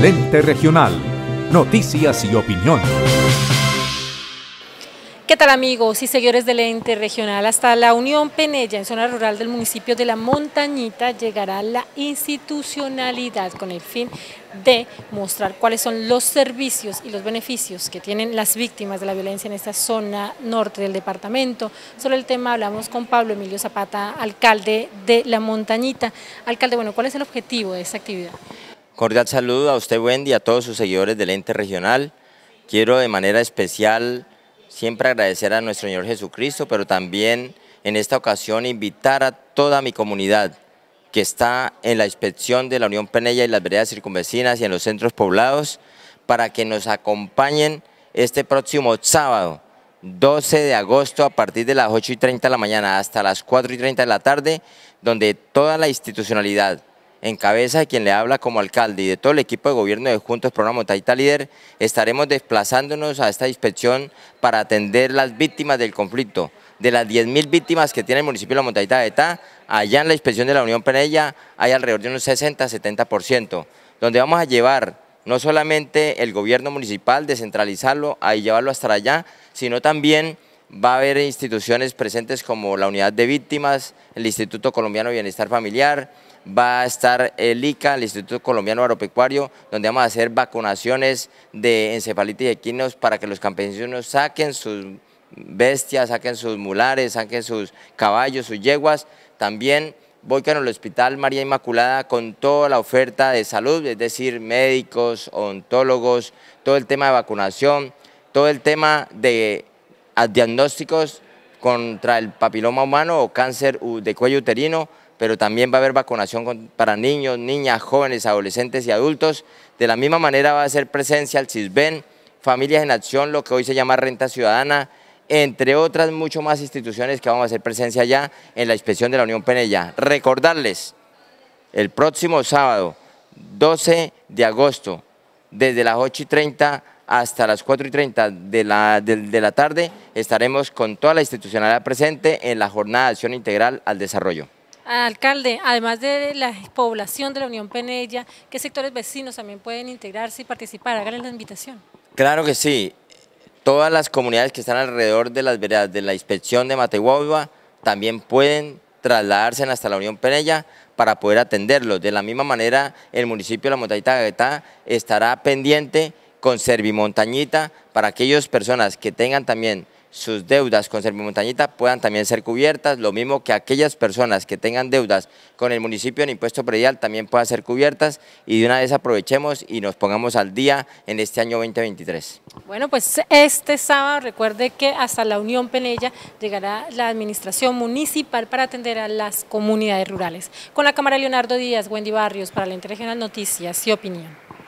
Lente Regional. Noticias y opinión. ¿Qué tal amigos y señores del Lente regional? Hasta la Unión Penella, en zona rural del municipio de La Montañita, llegará la institucionalidad con el fin de mostrar cuáles son los servicios y los beneficios que tienen las víctimas de la violencia en esta zona norte del departamento. Sobre el tema hablamos con Pablo Emilio Zapata, alcalde de La Montañita. Alcalde, bueno, ¿cuál es el objetivo de esta actividad? Cordial saludo a usted Wendy y a todos sus seguidores del ente regional. Quiero de manera especial siempre agradecer a nuestro Señor Jesucristo, pero también en esta ocasión invitar a toda mi comunidad que está en la inspección de la Unión Penella y las veredas circunvecinas y en los centros poblados para que nos acompañen este próximo sábado, 12 de agosto, a partir de las 8 y 30 de la mañana hasta las 4 y 30 de la tarde, donde toda la institucionalidad en cabeza de quien le habla como alcalde y de todo el equipo de gobierno de Juntos Programa Montañita Líder, estaremos desplazándonos a esta inspección para atender las víctimas del conflicto. De las 10.000 víctimas que tiene el municipio de la Montañita de Etá, allá en la inspección de la Unión Penella hay alrededor de unos 60-70%, donde vamos a llevar no solamente el gobierno municipal, descentralizarlo, y llevarlo hasta allá, sino también Va a haber instituciones presentes como la Unidad de Víctimas, el Instituto Colombiano de Bienestar Familiar, va a estar el ICA, el Instituto Colombiano Agropecuario, donde vamos a hacer vacunaciones de encefalitis equinos para que los campesinos saquen sus bestias, saquen sus mulares, saquen sus caballos, sus yeguas. También voy con el Hospital María Inmaculada con toda la oferta de salud, es decir, médicos, ontólogos, todo el tema de vacunación, todo el tema de a diagnósticos contra el papiloma humano o cáncer de cuello uterino, pero también va a haber vacunación para niños, niñas, jóvenes, adolescentes y adultos. De la misma manera va a ser presencia el CISBEN, Familias en Acción, lo que hoy se llama Renta Ciudadana, entre otras mucho más instituciones que vamos a hacer presencia ya en la inspección de la Unión Penella. Recordarles, el próximo sábado, 12 de agosto, desde las 8 y 30 hasta las 4 y 30 de de la tarde, estaremos con toda la institucionalidad presente en la jornada de acción integral al desarrollo. Alcalde, además de la población de la Unión Penella, ¿qué sectores vecinos también pueden integrarse y participar? Háganle la invitación. Claro que sí. Todas las comunidades que están alrededor de las veredas de la inspección de Matehuahua también pueden trasladarse hasta la Unión Penella para poder atenderlos. De la misma manera, el municipio de La Montañita de estará pendiente con Servimontañita para aquellas personas que tengan también sus deudas con Servimontañita puedan también ser cubiertas, lo mismo que aquellas personas que tengan deudas con el municipio en impuesto predial también puedan ser cubiertas y de una vez aprovechemos y nos pongamos al día en este año 2023. Bueno, pues este sábado recuerde que hasta la Unión Penella llegará la administración municipal para atender a las comunidades rurales. Con la cámara Leonardo Díaz, Wendy Barrios para la Interregional Noticias y Opinión.